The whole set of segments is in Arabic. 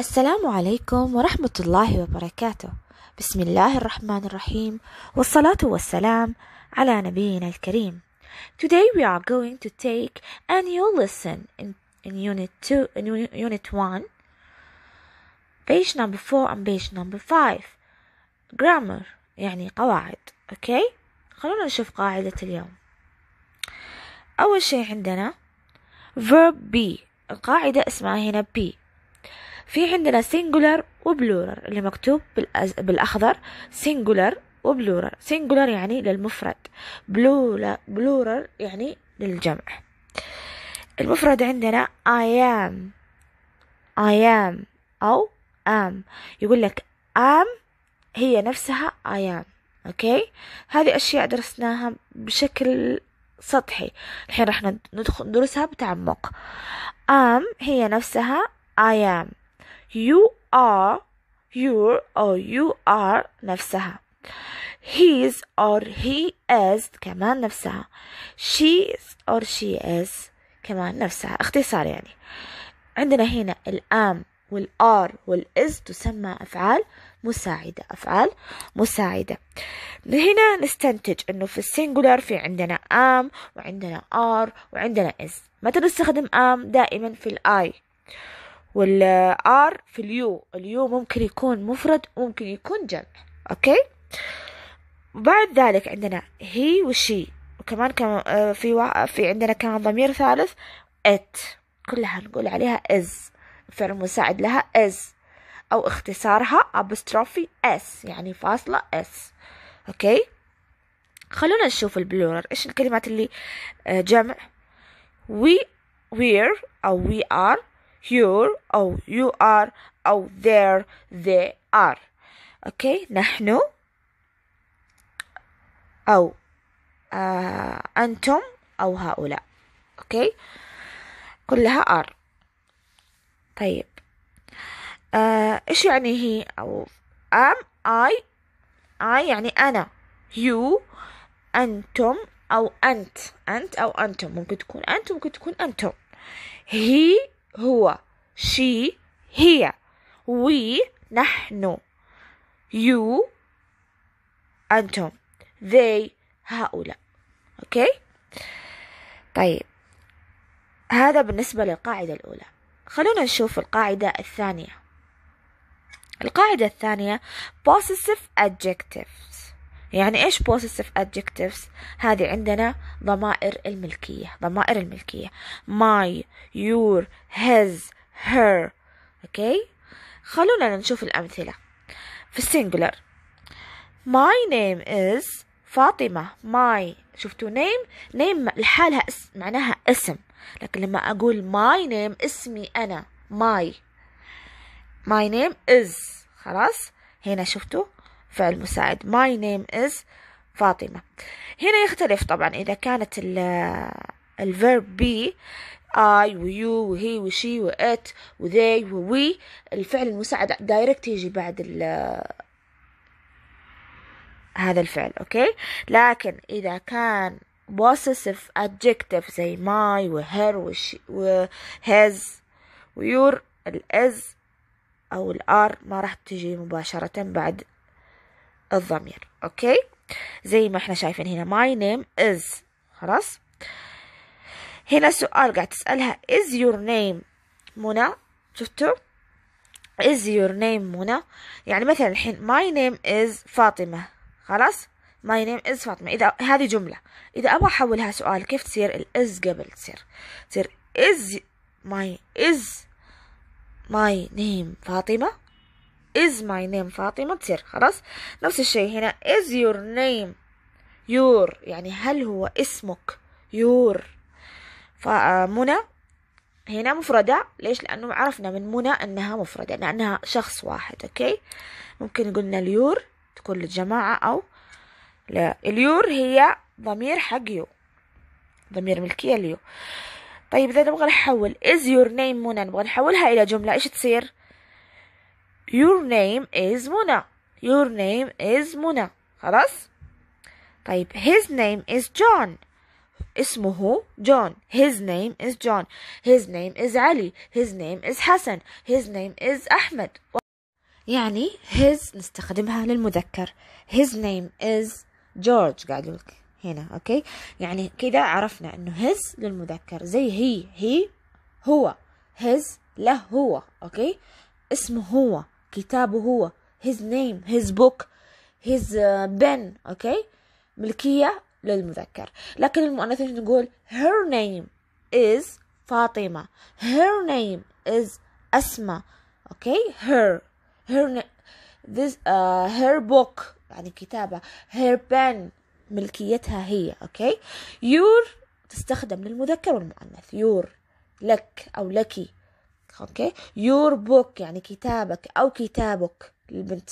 السلام عليكم ورحمة الله وبركاته بسم الله الرحمن الرحيم والصلاة والسلام على نبينا الكريم Today we are going to take a new lesson in, in unit 2 in unit 1 page number 4 and page number 5 grammar يعني قواعد okay? خلونا نشوف قاعدة اليوم أول شيء عندنا verb be القاعدة اسمها هنا be في عندنا سينجولار وبلورر اللي مكتوب بالأز... بالأخضر سينجولار وبلورر سينجولار يعني للمفرد بلولا بلورر يعني للجمع المفرد عندنا I am I am أو am يقول لك am هي نفسها I am أوكي هذه أشياء درسناها بشكل سطحي الحين راح ندخل ندرسها بتعمق am هي نفسها I am you are your or you are نفسها his or he is كمان نفسها she or she is كمان نفسها اختصار يعني عندنا هنا الام والار والاز تسمى افعال مساعدة أفعال مساعدة هنا نستنتج أنه في السنجولار في عندنا ام وعندنا ار وعندنا از متى نستخدم ام دائما في الآي والآر في اليو اليو ممكن يكون مفرد وممكن يكون جمع أوكي بعد ذلك عندنا هي وشي وكمان كم آه، في في عندنا كمان ضمير ثالث ات كلها نقول عليها از فعل مساعد لها از او اختصارها ابستروفي اس يعني فاصلة اس اوكي خلونا نشوف البلورر ايش الكلمات اللي آه، جمع وي وير او وي ار your أو you are أو their they are أوكي نحن أو آه أنتم أو هؤلاء أوكي كلها are طيب آه إيش يعني هي أو am I I يعني أنا you أنتم أو أنت أنت أو أنتم ممكن تكون أنت ممكن تكون أنتم هي هو she هي we نحن you أنتم they هؤلاء أوكي طيب هذا بالنسبة للقاعدة الأولى خلونا نشوف القاعدة الثانية القاعدة الثانية possessive adjectives يعني إيش possessive adjectives هذه عندنا ضمائر الملكية ضمائر الملكية my your his her أوكي okay? خلونا نشوف الأمثلة في singular my name is فاطمة my شفتوا name name لحالها اسم معناها اسم لكن لما أقول my name اسمي أنا my my name is خلاص هنا شفتوا فعل مساعد my name is فاطمة هنا يختلف طبعا إذا كانت الفيرب بي I و you و he و she و it و they و we الفعل المساعد دايركت يجي بعد هذا الفعل أوكي لكن إذا كان possessive adjective زي my و her و, she و his و your ال is أو الار ما راح تجي مباشرة بعد الضمير اوكي زي ما احنا شايفين هنا my name is خلاص هنا سؤال قاعد تسألها is your name منى شفتوا is your name منى يعني مثلا الحين my name is فاطمة خلاص my name is فاطمة إذا هذه جملة إذا أبغى أحولها سؤال كيف تصير الاز قبل تصير تصير is my is my name فاطمة is my name فاطمة تصير خلاص نفس الشيء هنا is your name your يعني هل هو اسمك your فمنى آه، هنا مفردة ليش لأنه عرفنا من منى أنها مفردة لأنها شخص واحد أوكي ممكن قلنا اليور تكون للجماعة أو لا اليور هي ضمير حق يو ضمير ملكية ليو طيب إذا نبغى نحول is your name منى نبغى نحولها إلى جملة إيش تصير your name is منى your name is منى خلاص طيب his name is John اسمه جون his name is John his name is علي his name is حسن his name is أحمد يعني his نستخدمها للمذكر his name is George قاعد يقول هنا أوكي يعني كذا عرفنا إنه his للمذكر زي هي هي هو his له هو أوكي اسمه هو كتابه هو his name his book his uh, pen اوكي ملكية للمذكر لكن المؤنث نقول her name is فاطمة her name is أسماء اوكي her her this uh, her book يعني كتابة her pen ملكيتها هي اوكي your تستخدم للمذكر والمؤنث your لك او لك اوكي يور بوك يعني كتابك او كتابك للبنت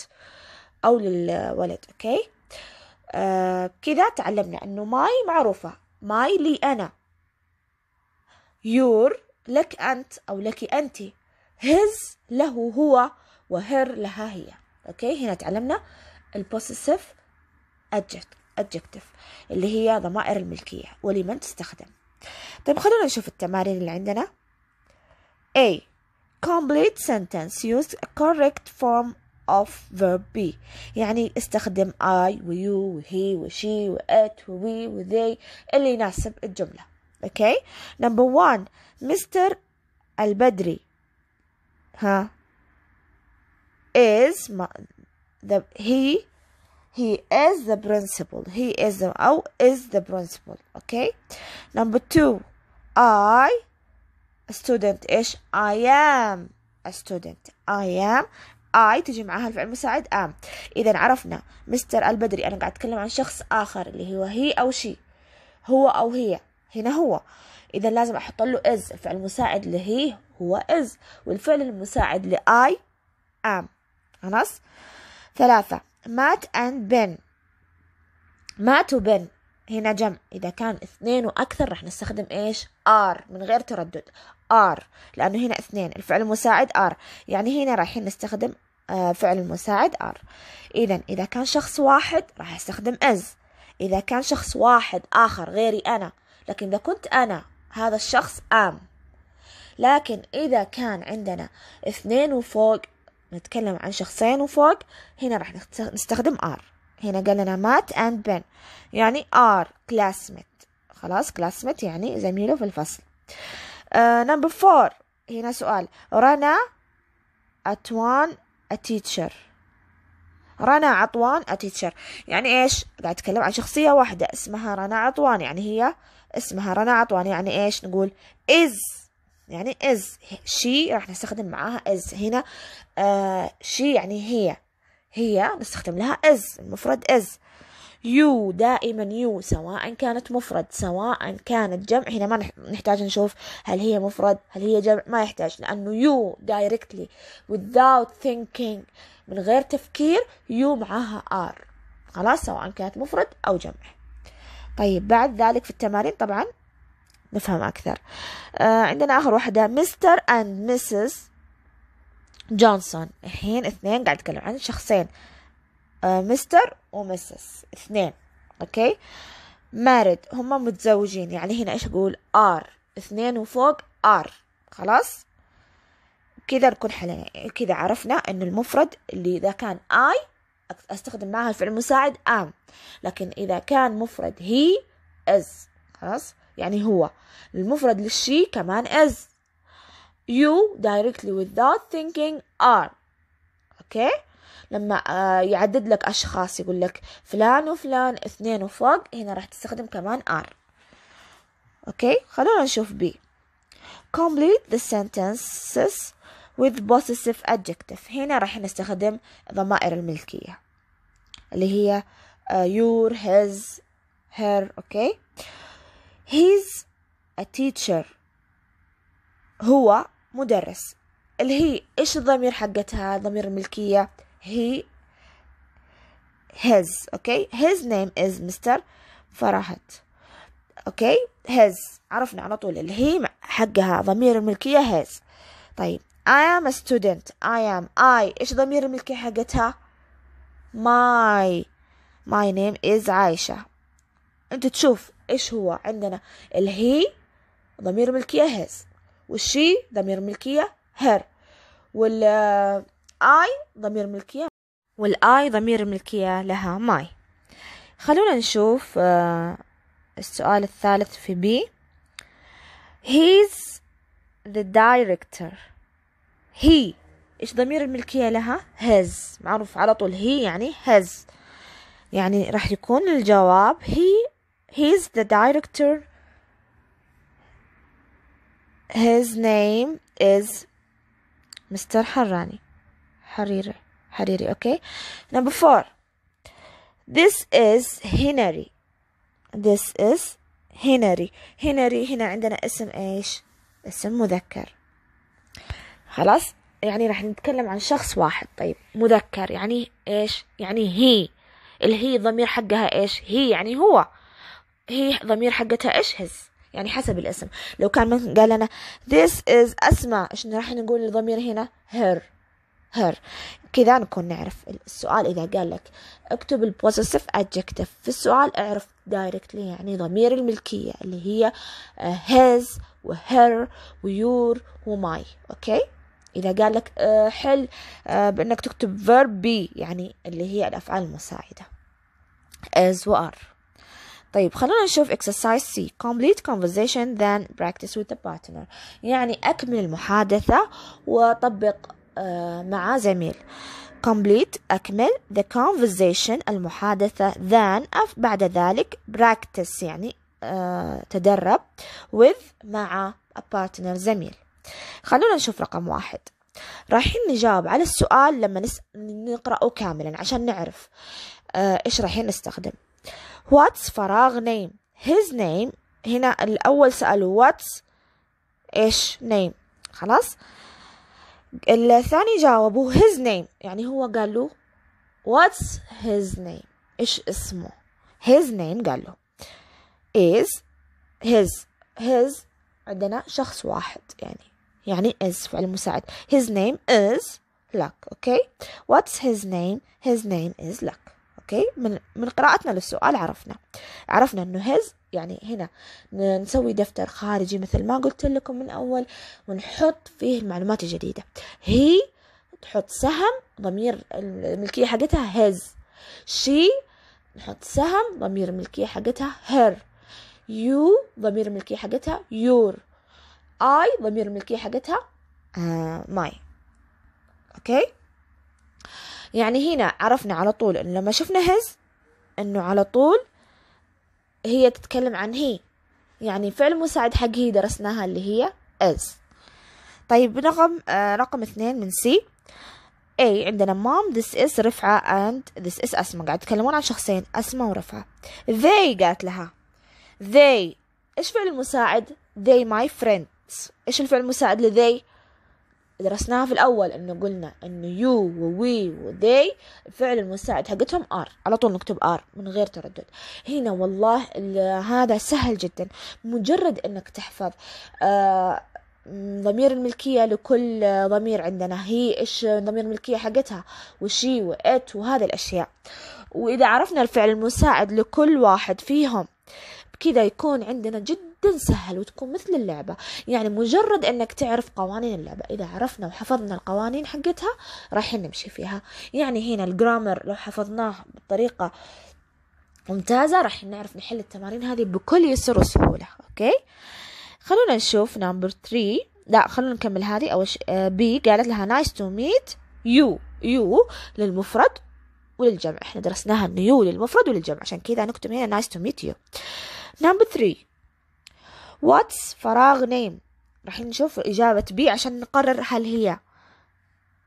او للولد اوكي آه كذا تعلمنا انه ماي معروفه ماي لي انا يور لك انت او لك انت هز له هو وهر لها هي اوكي هنا تعلمنا البوسيسيف ادجكتيف اللي هي ضمائر الملكيه ولمن تستخدم طيب خلونا نشوف التمارين اللي عندنا A complete sentence use a correct form of verb be يعني استخدم I و you و he و she و it و we و they اللي يناسب الجملة okay number one Mr. البدري ها is the he he is the principal he is the, Oh, is the principal okay number two I student إيش I am a student I am I تجي معها الفعل المساعد am إذا عرفنا مستر البدري أنا قاعد أتكلم عن شخص آخر اللي هو هي أو شي هو أو هي هنا هو إذا لازم أحط له is الفعل المساعد لهي هو is والفعل المساعد ل I am خلاص ثلاثة مات and بن مات وبن هنا جمع إذا كان اثنين وأكثر راح نستخدم إيش؟ آر من غير تردد ار لأنه هنا اثنين الفعل المساعد ار يعني هنا رايحين نستخدم آه، فعل المساعد ار إذا إذا كان شخص واحد راح أستخدم از إذا كان شخص واحد آخر غيري أنا لكن إذا كنت أنا هذا الشخص ام لكن إذا كان عندنا اثنين وفوق نتكلم عن شخصين وفوق هنا راح نستخدم ار هنا قال لنا مات اند بن يعني ار كلاسمت خلاص كلاسمت يعني زميله في الفصل نمبر آه، فور هنا سؤال رنا أتوان أتيتشر رنا عطوان أتيتشر يعني إيش قاعد أتكلم عن شخصية واحدة اسمها رنا عطوان يعني هي اسمها رنا عطوان يعني إيش نقول is يعني is she راح نستخدم معاها is هنا آه she يعني هي هي نستخدم لها is المفرد is يو دائما يو سواء كانت مفرد سواء كانت جمع هنا ما نحتاج نشوف هل هي مفرد هل هي جمع ما يحتاج لأنه يو directly without thinking من غير تفكير يو معاها ار خلاص سواء كانت مفرد أو جمع طيب بعد ذلك في التمارين طبعا نفهم أكثر آه عندنا آخر واحدة مستر أند مسز جونسون الحين اثنين قاعد أتكلم عن شخصين مستر آه، ومسس اثنين اوكي مارد هما متزوجين يعني هنا ايش اقول ار اثنين وفوق ار خلاص كذا نكون حلنا كذا عرفنا ان المفرد اللي اذا كان اي استخدم معها الفعل المساعد ام لكن اذا كان مفرد هي از خلاص يعني هو المفرد للشي كمان از you directly without thinking are اوكي okay? لما آه، يعدد لك أشخاص يقول لك فلان وفلان اثنين وفوق هنا راح تستخدم كمان ار أوكي خلونا نشوف بي complete the sentences with possessive adjective هنا راح نستخدم ضمائر الملكية اللي هي آه، your his her أوكي he's a teacher هو مدرس اللي هي ايش الضمير حقتها ضمير الملكية he his okay his name is Mr. فرحت اوكي his عرفنا على طول اللي هي حقها ضمير الملكية his طيب I am a student I am I ايش ضمير الملكية حقتها my my name is عايشة انت تشوف ايش هو عندنا الهي ضمير ملكية his والشي ضمير ملكية her وال I ضمير ملكية والاي ضمير الملكية لها ماي خلونا نشوف آه، السؤال الثالث في بي he's the director he ايش ضمير الملكية لها his معروف على طول he يعني his يعني راح يكون الجواب he he's the director his name is Mr. حراني حريري حريري اوكي نمبر فور this is هنري this is هنري هنري هنا عندنا اسم ايش اسم مذكر خلاص يعني راح نتكلم عن شخص واحد طيب مذكر يعني ايش يعني هي الهي ضمير حقها ايش هي يعني هو هي ضمير حقتها ايش هز يعني حسب الاسم لو كان قال لنا this is أسماء ايش راح نقول الضمير هنا her her كذا نكون نعرف السؤال إذا قال لك اكتب البوزيسيف adjective في السؤال اعرف directly يعني ضمير الملكية اللي هي آه، his و her و your و my أوكي إذا قال لك آه، حل آه، بأنك تكتب verb be يعني اللي هي الأفعال المساعدة as و are طيب خلونا نشوف exercise C complete conversation then practice with the partner يعني أكمل المحادثة وطبق آه، مع زميل complete أكمل the conversation المحادثة then بعد ذلك practice يعني آه، تدرب with مع a partner زميل خلونا نشوف رقم واحد رايحين نجاوب على السؤال لما نس... نقرأه كاملا عشان نعرف آه، إيش رايحين نستخدم what's فراغ name his name هنا الأول سألوا what's إيش name خلاص الثاني جاوبه his name يعني هو قال له what's his name ايش اسمه his name قال له is his his عندنا شخص واحد يعني يعني is فعل مساعد his name is luck okay? what's his name his name is luck okay? من من قراءتنا للسؤال عرفنا عرفنا انه his يعني هنا نسوي دفتر خارجي مثل ما قلت لكم من أول ونحط فيه المعلومات الجديدة هي تحط سهم ضمير الملكية حقتها his شي نحط سهم ضمير الملكية حقتها هير يو ضمير الملكية حقتها يور اي ضمير الملكية حقتها آه، ماي اوكي يعني هنا عرفنا على طول انه لما شفنا his انه على طول هي تتكلم عن هي يعني فعل مساعد حق هي درسناها اللي هي is طيب رقم آه رقم اثنين من سي اي عندنا مام this is رفعة and this is أسماء قاعد يتكلمون عن شخصين أسماء ورفعة they قالت لها they إيش فعل المساعد they my friends إيش الفعل المساعد ل they درسناها في الأول إنه قلنا إنه يو ووي ودي الفعل المساعد حقتهم آر على طول نكتب آر من غير تردد هنا والله هذا سهل جدا مجرد إنك تحفظ آه، ضمير الملكية لكل ضمير عندنا هي إيش ضمير الملكية حقتها وشي وإت وهذه الأشياء وإذا عرفنا الفعل المساعد لكل واحد فيهم كذا يكون عندنا جدا جدا سهل وتكون مثل اللعبة يعني مجرد انك تعرف قوانين اللعبة اذا عرفنا وحفظنا القوانين حقتها راح نمشي فيها يعني هنا الجرامر لو حفظناه بطريقة ممتازة راح نعرف نحل التمارين هذه بكل يسر وسهولة اوكي خلونا نشوف نمبر 3 لا خلونا نكمل هذه اول شيء بي آه، قالت لها نايس تو ميت يو يو للمفرد وللجمع احنا درسناها انه يو للمفرد وللجمع عشان كذا نكتب هنا نايس تو ميت يو نمبر 3 واتس فراغ نيم راح نشوف إجابة بي عشان نقرر هل هي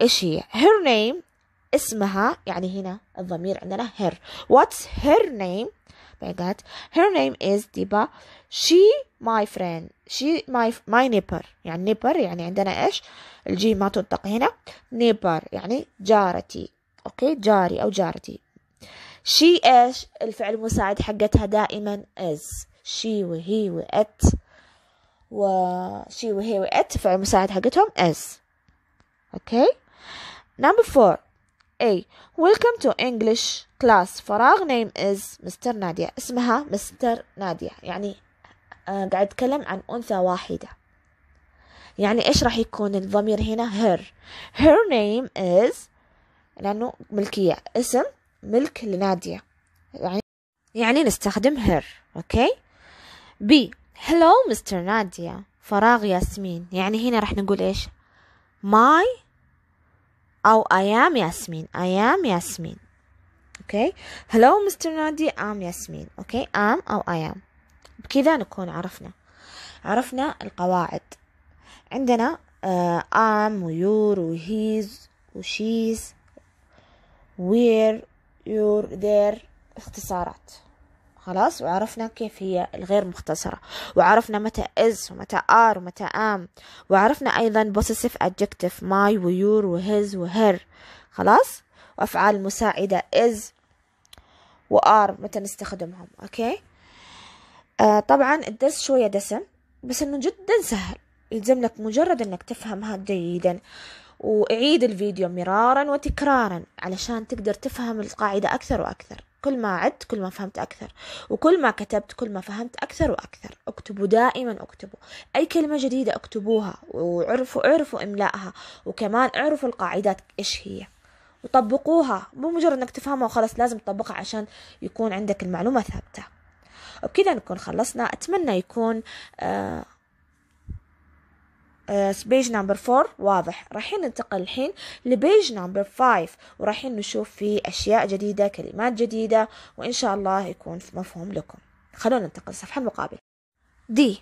إيش هي her name اسمها يعني هنا الضمير عندنا her what's her name بعد her name is ديبا she my friend she my my neighbor يعني neighbor يعني عندنا إيش الجي ما تنطق هنا neighbor يعني جارتي أوكي جاري أو جارتي she إيش الفعل المساعد حقتها دائما is she وهي وات و she وهي it فعل المساعد حقتهم is okay number four A welcome to English class فراغ name is Mr. Nadia اسمها Mr. Nadia يعني آه، قاعد أتكلم عن أنثى واحدة يعني إيش راح يكون الضمير هنا her her name is لأنه ملكية اسم ملك لنادية يعني يعني نستخدم her okay? B هلو مستر ناديا فراغ ياسمين يعني هنا راح نقول إيش ماي أو أيام ياسمين أيام ياسمين أوكي هلو مستر نادي أم ياسمين أوكي أم أو أيام بكذا نكون عرفنا عرفنا القواعد عندنا أم آه، ويور وهيز وشيز وير يور ذير اختصارات خلاص وعرفنا كيف هي الغير مختصرة وعرفنا متى is ومتى are ومتى am وعرفنا أيضا possessive adjective my ويور وهز و خلاص وأفعال مساعدة is وآر متى نستخدمهم أوكي آه طبعا الدرس شوية دسم بس إنه جدا سهل يلزم لك مجرد إنك تفهمها جيدا وأعيد الفيديو مرارا وتكرارا علشان تقدر تفهم القاعدة أكثر وأكثر كل ما عدت كل ما فهمت أكثر وكل ما كتبت كل ما فهمت أكثر وأكثر اكتبوا دائما اكتبوا أي كلمة جديدة اكتبوها وعرفوا اعرفوا إملائها وكمان اعرفوا القاعدات إيش هي وطبقوها مو مجرد انك تفهمها وخلاص لازم تطبقها عشان يكون عندك المعلومة ثابتة وبكذا نكون خلصنا أتمنى يكون آه بيج نمبر 4 واضح رايحين ننتقل الحين لبيج نمبر 5 ورايحين نشوف فيه اشياء جديده كلمات جديده وان شاء الله يكون في مفهوم لكم خلونا ننتقل للصفحه المقابله دي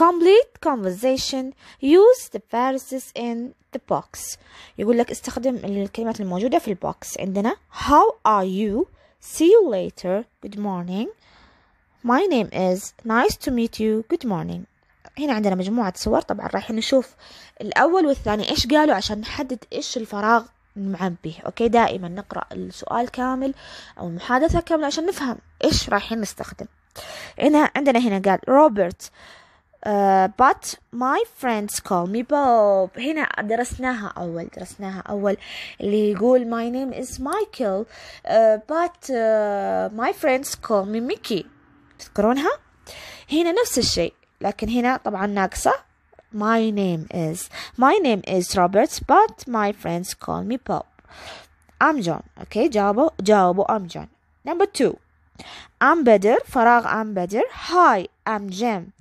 complete conversation use the phrases in the box يقول لك استخدم الكلمات الموجودة في البوكس عندنا how are you see you later good morning my name is nice to meet you good morning هنا عندنا مجموعة صور طبعا راح نشوف الأول والثاني إيش قالوا عشان نحدد إيش الفراغ نعبيه أوكي دائما نقرأ السؤال كامل أو المحادثة كاملة عشان نفهم إيش رايحين نستخدم هنا عندنا هنا قال روبرت Uh, but my friends call me Bob هنا درسناها أول درسناها أول اللي يقول my name is Michael uh, but uh, my friends call me Mickey تذكرونها هنا نفس الشيء لكن هنا طبعا ناقصة My name is My name is Robert but my friends call me Bob I'm John أوكي جاوبوا جاوبوا I'm John Number two I'm better فراغ I'm better Hi I'm Jim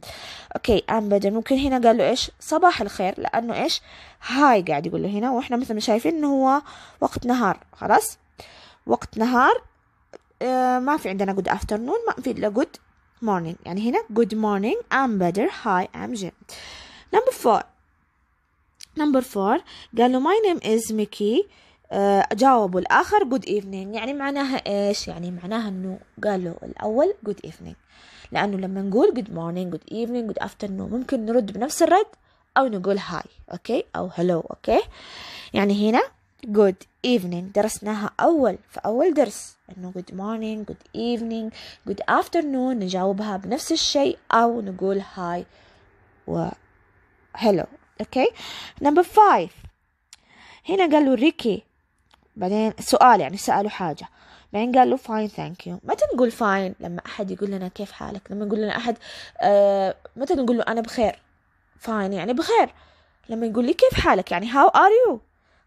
okay I'm better ممكن هنا قال له إيش صباح الخير لأنه إيش هاي قاعد يقول له هنا وإحنا مثل ما شايفين إنه هو وقت نهار خلاص وقت نهار آه ما في عندنا good afternoon ما في إلا good morning يعني هنا good morning I'm better hi I'm Jim number four number four قال له my name is Mickey جاوبوا الآخر good evening يعني معناها إيش يعني معناها أنه قال له الأول good evening لأنه لما نقول good morning good evening good afternoon ممكن نرد بنفس الرد أو نقول هاي أوكي أو hello أوكي يعني هنا good evening درسناها أول في أول درس إنه good morning good evening good afternoon نجاوبها بنفس الشيء أو نقول hi و hello okay number five هنا قالوا ريكي بعدين سؤال يعني سألوا حاجة بعدين قال له فاين ثانك يو متى نقول فاين لما احد يقول لنا كيف حالك لما يقول لنا احد آه متى نقول له انا بخير فاين يعني بخير لما يقول لي كيف حالك يعني how are you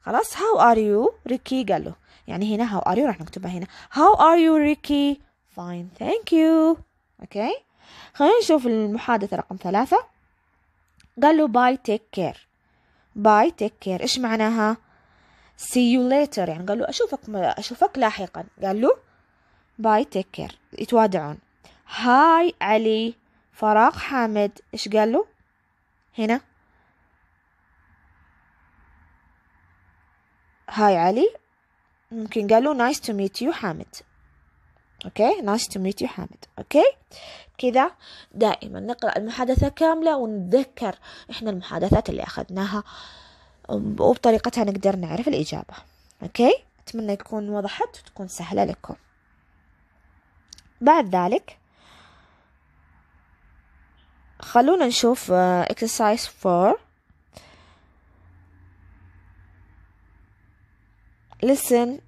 خلاص هاو ار يو ريكي قال له يعني هنا هاو ار يو راح نكتبها هنا هاو ار يو ريكي فاين ثانك يو اوكي خلينا نشوف المحادثة رقم ثلاثة قال له باي تيك كير باي تيك كير ايش معناها سي يو ليتر يعني قال له أشوفك أشوفك لاحقا قال له باي تيك كير يتوادعون هاي علي فراغ حامد إيش قال له هنا هاي علي ممكن قالوا نايس تو ميت يو حامد اوكي نايس تو ميت يو حامد اوكي كذا دائما نقرا المحادثه كامله ونتذكر احنا المحادثات اللي اخذناها وبطريقتها نقدر نعرف الاجابه اوكي اتمنى تكون وضحت وتكون سهله لكم بعد ذلك خلونا نشوف uh, exercise 4 listen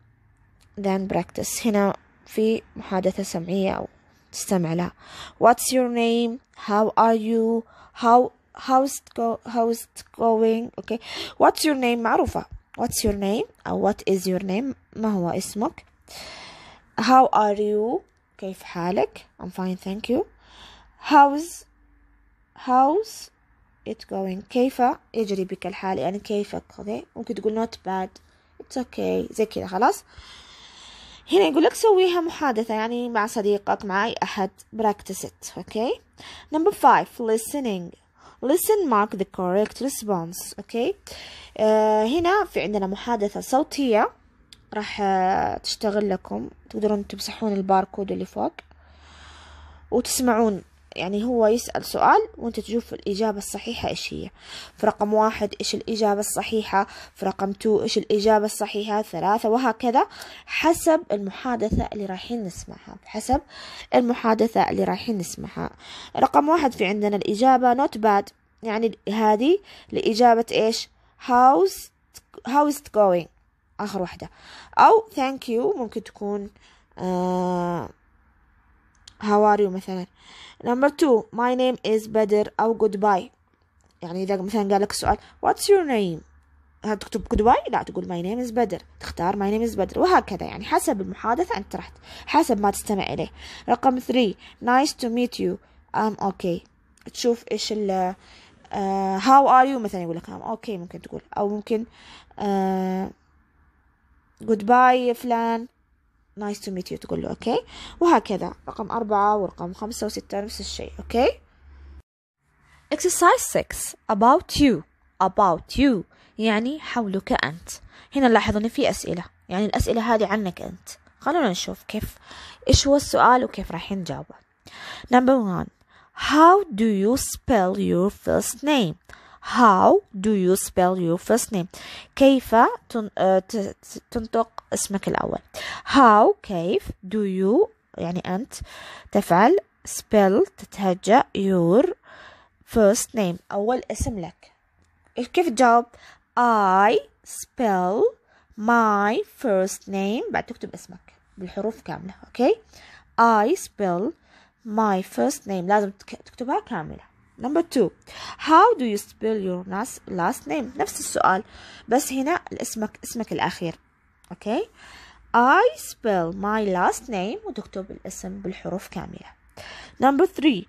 then practice هنا في محادثة سمعية أو تستمع لها what's your name how are you how how's it, go, how's it going okay what's your name معروفة what's your name أو what is your name ما هو اسمك how are you كيف حالك I'm fine thank you how's how's it going كيف يجري بك الحال يعني كيفك okay ممكن تقول not bad اوكي زي كذا خلاص هنا يقول لك سويها محادثة يعني مع صديقك مع أي أحد practice it okay number five listening listen mark the correct response okay آه هنا في عندنا محادثة صوتية راح آه، تشتغل لكم تقدرون تمسحون الباركود اللي فوق وتسمعون يعني هو يسأل سؤال وانت تشوف الإجابة الصحيحة إيش هي في رقم واحد إيش الإجابة الصحيحة في رقم تو إيش الإجابة الصحيحة ثلاثة وهكذا حسب المحادثة اللي رايحين نسمعها حسب المحادثة اللي رايحين نسمعها رقم واحد في عندنا الإجابة نوت باد يعني هذه لإجابة إيش how's how's it going آخر واحدة أو thank you ممكن تكون آه how are you مثلا number two my name is بدر أو goodbye يعني إذا مثلا قال لك سؤال what's your name هل تكتب goodbye لا تقول my name is بدر تختار my name is بدر وهكذا يعني حسب المحادثة أنت راح حسب ما تستمع إليه رقم three nice to meet you I'm okay تشوف إيش ال uh, how are you مثلا يقول لك I'm okay ممكن تقول أو ممكن uh, goodbye فلان نايس تو ميت يو تقول له اوكي وهكذا رقم أربعة ورقم خمسة وستة نفس الشيء اوكي exercise 6 about you about you يعني حولك أنت هنا لاحظوا إن في أسئلة يعني الأسئلة هذه عنك أنت خلونا نشوف كيف إيش هو السؤال وكيف راح نجاوبه number one how do you spell your first name how do you spell your first name كيف تنطق اسمك الأول how كيف do you يعني أنت تفعل spell تتهجأ your first name أول اسم لك كيف I spell my first name بعد تكتب اسمك بالحروف كاملة okay I spell my first name لازم تكتبها كاملة number two how do you spell your last last name نفس السؤال بس هنا اسمك اسمك الأخير okay I spell my last name وتكتب الاسم بالحروف كاملة number three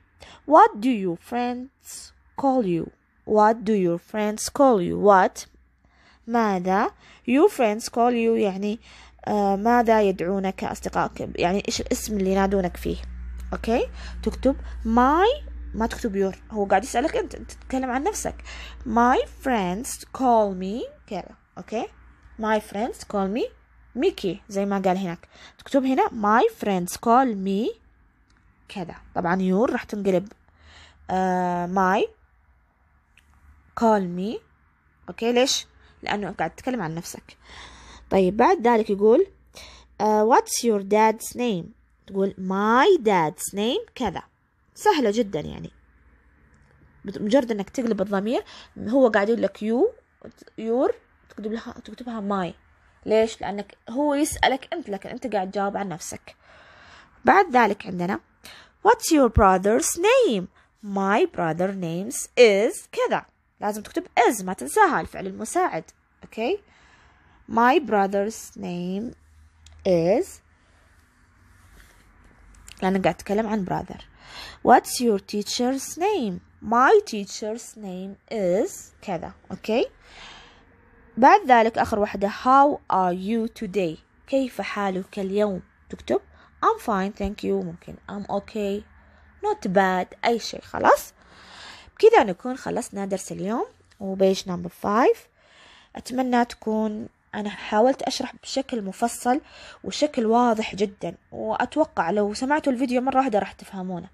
what do your friends call you what do your friends call you what ماذا your friends call you يعني ماذا يدعونك أصدقائك يعني إيش الاسم اللي ينادونك فيه أوكي okay. تكتب my ما تكتب يور هو قاعد يسألك أنت أنت تتكلم عن نفسك my friends call me كذا أوكي my friends call me ميكي زي ما قال هناك تكتب هنا my friends call me كذا طبعا يور راح تنقلب ماي آه، my call me أوكي ليش لأنه قاعد تتكلم عن نفسك طيب بعد ذلك يقول واتس آه، what's your dad's name تقول my dad's name كذا سهلة جدا يعني مجرد انك تقلب الضمير هو قاعد يقول لك يو يور تكتب لها تكتبها ماي ليش لانك هو يسالك انت لكن انت قاعد تجاوب عن نفسك بعد ذلك عندنا what's your brother's name my brother names is كذا لازم تكتب is ما تنساها الفعل المساعد اوكي okay? my brother's name is لانك قاعد تتكلم عن brother What's your teacher's name? My teacher's name is كذا okay بعد ذلك آخر واحدة How are you today? كيف حالك اليوم؟ تكتب I'm fine thank you ممكن I'm okay not bad أي شيء خلاص بكذا نكون خلصنا درس اليوم وبيج نمبر 5 أتمنى تكون أنا حاولت أشرح بشكل مفصل وشكل واضح جدا وأتوقع لو سمعتوا الفيديو مرة واحدة راح تفهمونه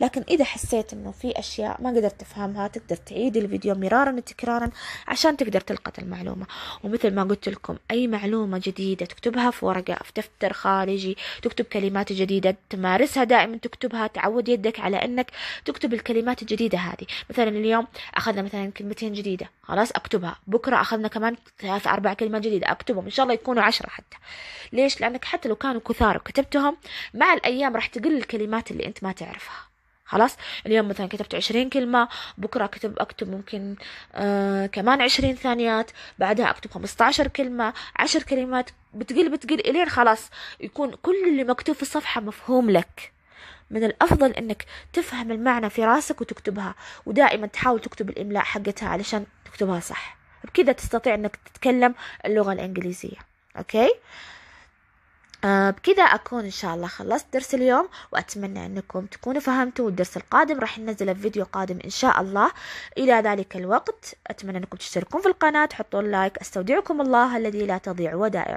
لكن إذا حسيت إنه في أشياء ما قدرت تفهمها تقدر تعيد الفيديو مرارا وتكرارا عشان تقدر تلقط المعلومة ومثل ما قلت لكم أي معلومة جديدة تكتبها في ورقة في دفتر خارجي تكتب كلمات جديدة تمارسها دائما تكتبها تعود يدك على إنك تكتب الكلمات الجديدة هذه مثلا اليوم أخذنا مثلا كلمتين جديدة خلاص أكتبها بكرة أخذنا كمان ثلاث أربع كلمات جديدة أكتبهم إن شاء الله يكونوا عشرة حتى ليش لأنك حتى لو كانوا كثار وكتبتهم مع الأيام راح تقل الكلمات اللي أنت ما تعرفها خلاص اليوم مثلا كتبت عشرين كلمة بكرة كتب أكتب ممكن آه كمان عشرين ثانيات بعدها أكتب خمسة عشر كلمة عشر كلمات بتقل بتقل إلين خلاص يكون كل اللي مكتوب في الصفحة مفهوم لك من الأفضل أنك تفهم المعنى في راسك وتكتبها ودائما تحاول تكتب الإملاء حقتها علشان تكتبها صح بكذا تستطيع أنك تتكلم اللغة الإنجليزية أوكي آه، بكذا أكون إن شاء الله خلصت درس اليوم وأتمنى أنكم تكونوا فهمتوا الدرس القادم راح ننزله في فيديو قادم إن شاء الله إلى ذلك الوقت أتمنى أنكم تشتركون في القناة تحطون لايك أستودعكم الله الذي لا تضيع ودائعه